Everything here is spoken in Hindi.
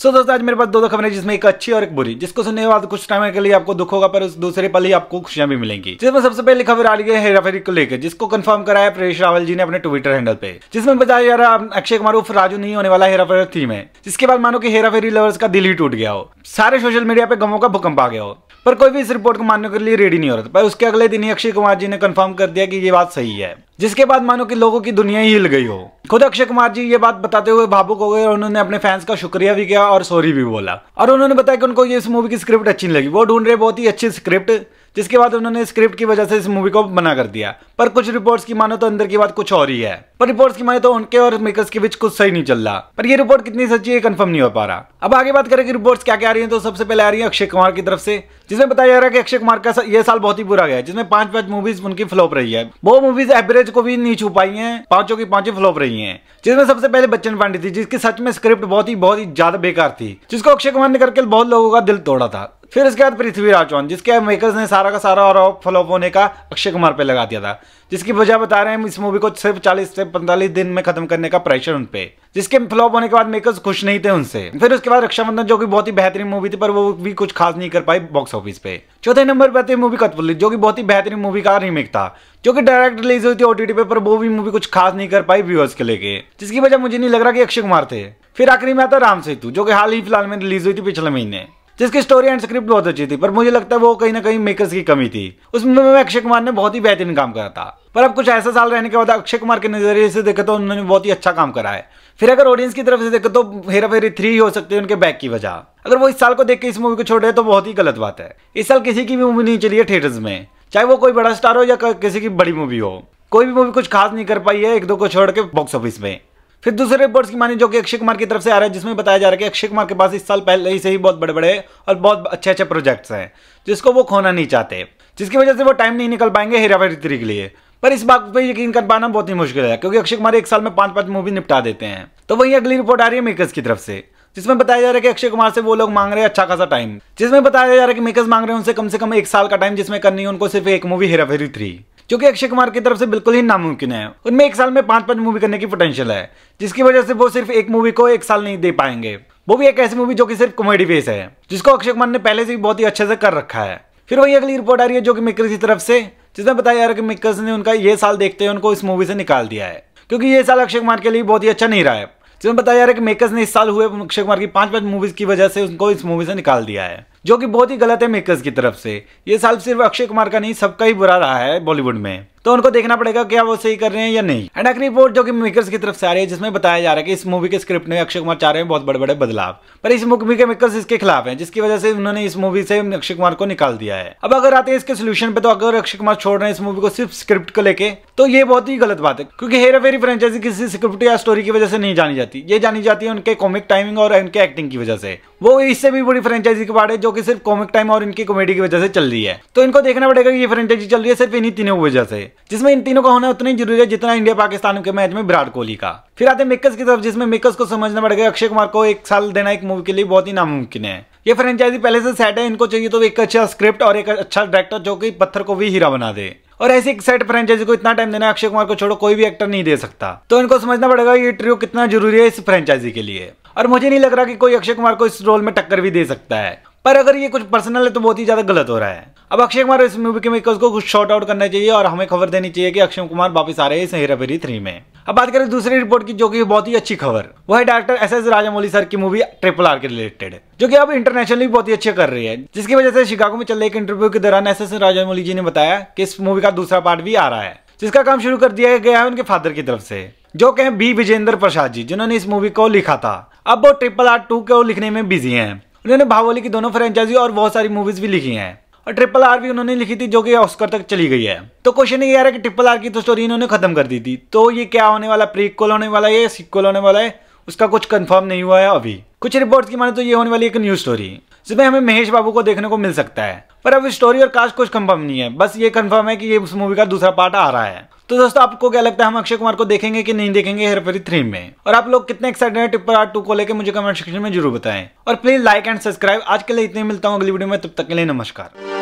सो so, दोस्तों आज मेरे पास दो दो खबरें जिसमें एक अच्छी और एक बुरी जिसको सुनने के बाद कुछ टाइम के लिए आपको दुख होगा पर उस दूसरे पल ही आपको खुशियां भी मिलेंगी जिसमें सबसे पहले खबर आ रही है हेराफेरी को लेकर जिसको कंफर्म कराया परेश रावल जी ने अपने ट्विटर हैंडल पे जिसमें बताया जा रहा अक्षय कुमार उफ राजू नहीं होने वाला फेरी थीम है जिसके बाद मानो की हेराफेरी लवर्स का दिल ही टूट गया हो सारे सोशल मीडिया पे गमों का भूकंप आ गया हो पर कोई भी इस रिपोर्ट को मानने के लिए रेडी नहीं हो रहा पर उसके अगले दिन ही अक्षय कुमार जी ने कंफर्म कर दिया कि ये बात सही है जिसके बाद मानो कि लोगों की दुनिया ही हिल गई हो खुद अक्षय कुमार जी ये बात बताते हुए भावुक हो गए और उन्होंने अपने फैंस का शुक्रिया भी किया और सॉरी भी बोला और उन्होंने बताया कि उनको ये इस मूवी की स्क्रिप्ट अच्छी नहीं लगी वो ढूंढ रहे बहुत ही अच्छी स्क्रिप्ट जिसके बाद उन्होंने स्क्रिप्ट की वजह से इस मूवी को बना कर दिया पर कुछ रिपोर्ट्स की मानो तो अंदर की बात कुछ और ही है पर रिपोर्ट्स की माने तो उनके और मेकर्स के बीच कुछ सही नहीं चल रहा पर ये रिपोर्ट कितनी सच्ची है कंफर्म नहीं हो पा रहा अब आगे बात करें कि रिपोर्ट्स क्या क्या आ रही है तो सबसे पहले आ रही है अक्षय कुमार की तरफ से जिसमें बताया जा रहा है कि अक्षय कुमार का यह साल बहुत ही बुरा गया जिसमें पांच पांच मूवीज उनकी फ्लॉप रही है वो मूवीज एवरेज को भी नहीं छू पाई है पांचों की पांचों फ्लॉप रही है जिसमें सबसे पहले बच्चन पांडे थी जिसकी सच में स्क्रिप्ट बहुत ही बहुत ही ज्यादा बेकार थी जिसको अक्षय कुमार ने करके बहुत लोगों का दिल तोड़ा था फिर इसके बाद पृथ्वीराज चौहान जिसके मेकर्स ने सारा का सारा और फ्लॉप होने का अक्षय कुमार पे लगा दिया था जिसकी वजह बता रहे हैं इस मूवी को सिर्फ 40 से 45 दिन में खत्म करने का प्रेशर उन पे जिसके फ्लॉप होने के बाद मेकर्स खुश नहीं थे उनसे फिर उसके बाद रक्षाबंधन जो की बहुत ही बेहतरीन मूवी थी पर वो भी कुछ खास नहीं कर पाई बॉक्स ऑफिस पे चौथे नंबर पर थी मूवी कतपुल्ली जो की बहुत ही बेहतरीन मूवी का रीमेक था जो कि डायरेक्ट रिलीज हुई थी ओटीटी पे पर वो भी मूवी कुछ खास नहीं कर पाई व्यूअर्स के लेके जिसकी वजह मुझे नहीं लग रहा कि अक्षय कुमार थे फिर आखिरी में आता राम सेतु जो कि हाल ही फिलहाल में रिलीज हुई थी पिछले महीने जिसकी स्टोरी एंड स्क्रिप्ट बहुत अच्छी थी पर मुझे लगता है वो कहीं ना कहीं मेकर्स की कमी थी उसमें अक्षय कुमार ने बहुत ही बेहतरीन काम करा था पर अब कुछ ऐसा साल रहने के बाद अक्षय कुमार के नजरिए से देखा तो उन्होंने बहुत ही अच्छा काम करा है फिर अगर ऑडियंस की तरफ से देखा तो हेरा फेरी थ्री हो सकती है उनके बैक की वजह अगर वो इस साल को देख के इस मूवी को छोड़े तो बहुत ही गलत बात है इस साल किसी की भी मूवी नहीं चली है थिएटर्स में चाहे वो कोई बड़ा स्टार हो या किसी की बड़ी मूवी हो कोई भी मूवी कुछ खास नहीं कर पाई है एक दो को छोड़ के बॉक्स ऑफिस में फिर दूसरे रिपोर्ट्स की मानी जो कि अक्षय कुमार की तरफ से आ रहा है जिसमें बताया जा रहा है कि अक्षय कुमार के पास इस साल पहले ही से ही बहुत बड़े बड़े और बहुत अच्छे अच्छे प्रोजेक्ट्स हैं जिसको वो खोना नहीं चाहते जिसकी वजह से वो टाइम नहीं निकल पाएंगे हेराफेरी थ्री के लिए पर इस बात पर यकीन कर पाना बहुत ही मुश्किल है क्योंकि अक्षय कुमार एक साल में पांच पांच मूवी निपटा देते हैं तो वही अगली रिपोर्ट आ रही है मेकर्स की तरफ से जिसमें बताया जा रहा है कि अक्षय कुमार से वो लोग मांग रहे हैं अच्छा खासा टाइम जिसमें बताया जा रहा है कि मेकर्स मांग रहे हैं उनसे कम से कम एक साल का टाइम जिसमें करनी है उनको सिर्फ एक मूवी हेरा फेरी थ्री जो कि अक्षय कुमार की तरफ से बिल्कुल ही नामुमकिन है उनमें एक साल में पांच पांच मूवी करने की पोटेंशियल है जिसकी वजह से वो सिर्फ एक मूवी को एक साल नहीं दे पाएंगे वो भी एक ऐसी मूवी जो कि सिर्फ कॉमेडी बेस है जिसको अक्षय कुमार ने पहले से भी बहुत ही अच्छे से कर रखा है फिर वही अगली रिपोर्ट आ रही है जो कि मेकर्स की तरफ से जिसमें बताया जा रहा है कि मेकर्स ने उनका ये साल देखते हुए उनको इस मूवी से निकाल दिया है क्योंकि ये साल अक्षय कुमार के लिए बहुत ही अच्छा नहीं रहा है जिसमें बताया जा रहा है कि मेकर्स ने इस साल हुए अक्षय कुमार की पांच पांच मूवीज की वजह से उनको इस मूवी से निकाल दिया है जो कि बहुत ही गलत है मेकर्स की तरफ से ये साल सिर्फ अक्षय कुमार का नहीं सबका ही बुरा रहा है बॉलीवुड में तो उनको देखना पड़ेगा क्या वो सही कर रहे हैं या नहीं एंड आखिरी रिपोर्ट जो कि मेकर्स की तरफ से आ रही है जिसमें बताया जा रहा है कि इस मूवी के स्क्रिप्ट में अक्षय कुमार चाह रहे हैं बहुत बड़े बड़े बदलाव पर इस मूवी के मेकर्स इसके खिलाफ हैं जिसकी वजह से उन्होंने इस मूवी से अक्षय कुमार को निकाल दिया है अब अगर आते हैं इसके सोल्यूशन पे तो अगर अक्षय कुमार छोड़ रहे हैं इस मूवी को सिर्फ स्क्रिप्ट को लेकर तो ये बहुत ही गलत बात है क्योंकि हेरा फेरी फ्रेंचाइजी किसी स्क्रिप्ट या स्टोरी की वजह से नहीं जानी जाती ये जानी जाती है उनके कॉमिक टाइमिंग और उनके एक्टिंग की वजह से वो इससे भी बड़ी फ्रेंचाइजी के बारे है जो कि सिर्फ कॉमिक टाइम और इनकी कॉमेडी की वजह से चल रही है तो इनको देखना पड़ेगा कि ये फ्रेंचाइजी चल रही है सिर्फ इन्हीं तीनों की वजह से जिसमें इन तीनों का होना उतना ही जरूरी है जितना इंडिया पाकिस्तान के मैच में विराट कोहली का फिर आते मेकर्स की तरफ जिसमें मेकर्स को समझना पड़ेगा अक्षय कुमार को एक साल देना एक मूवी के लिए बहुत ही नामुमकिन है ये फ्रेंचाइजी पहले से सेट है इनको चाहिए तो एक अच्छा स्क्रिप्ट और एक अच्छा डायरेक्टर जो कि पत्थर को भी हीरा बना दे और ऐसी एक सेट फ्रेंचाइजी को इतना टाइम देना अक्षय कुमार को छोड़ो कोई भी एक्टर नहीं दे सकता तो इनको समझना पड़ेगा ये ट्रियो कितना जरूरी है इस फ्रेंचाइजी के लिए और मुझे नहीं लग रहा कि कोई अक्षय कुमार को इस रोल में टक्कर भी दे सकता है पर अगर ये कुछ पर्सनल है तो बहुत ही ज्यादा गलत हो रहा है अब अक्षय कुमार इस मूवी के मेकर्स को कुछ शॉर्ट आउट करना चाहिए और हमें खबर देनी चाहिए कि अक्षय कुमार वापस आ रहे हैं इस हेरा फेरी थ्री में अब बात करें दूसरी रिपोर्ट की जो कि बहुत ही अच्छी खबर वो है director S S Rajamouli sir की मूवी ट्रिपल आर के रिलेटेड जो कि अब इंटरनेशनली बहुत ही अच्छे कर रही है जिसकी वजह से शिकागो में चल रहे एक इंटरव्यू के दौरान एस एस राजामौली जी ने बताया कि इस मूवी का दूसरा पार्ट भी आ रहा है जिसका काम शुरू कर दिया गया है उनके फादर की तरफ से जो कि बी विजेंद्र प्रसाद जी जिन्होंने इस मूवी को लिखा था अब वो ट्रिपल आर टू को लिखने में बिजी हैं उन्होंने बाहुबली की दोनों फ्रेंचाइजी और बहुत सारी मूवीज भी लिखी हैं और ट्रिपल आर भी उन्होंने लिखी थी जो कि ऑस्कर तक चली गई है तो क्वेश्चन ये आ रहा है कि ट्रिपल आर की तो स्टोरी इन्होंने खत्म कर दी थी तो ये क्या होने वाला प्रीक्वल होने वाला है सिक्वल होने वाला है उसका कुछ कंफर्म नहीं हुआ है अभी कुछ रिपोर्ट्स की माने तो ये होने वाली एक न्यूज स्टोरी जिसमें हमें महेश बाबू को देखने को मिल सकता है पर अब स्टोरी और कास्ट कुछ कंफर्म नहीं है बस ये कंफर्म है कि ये उस मूवी का दूसरा पार्ट आ रहा है तो दोस्तों आपको क्या लगता है हम अक्षय कुमार को देखेंगे कि नहीं देखेंगे हेरफेरी थ्री में और आप लोग कितने एक्साइटेड हैं टिप्पर आर टू को लेकर मुझे कमेंट सेक्शन में जरूर बताएं और प्लीज लाइक एंड सब्सक्राइब आज के लिए इतने मिलता हूँ अगली वीडियो में तब तक के लिए नमस्कार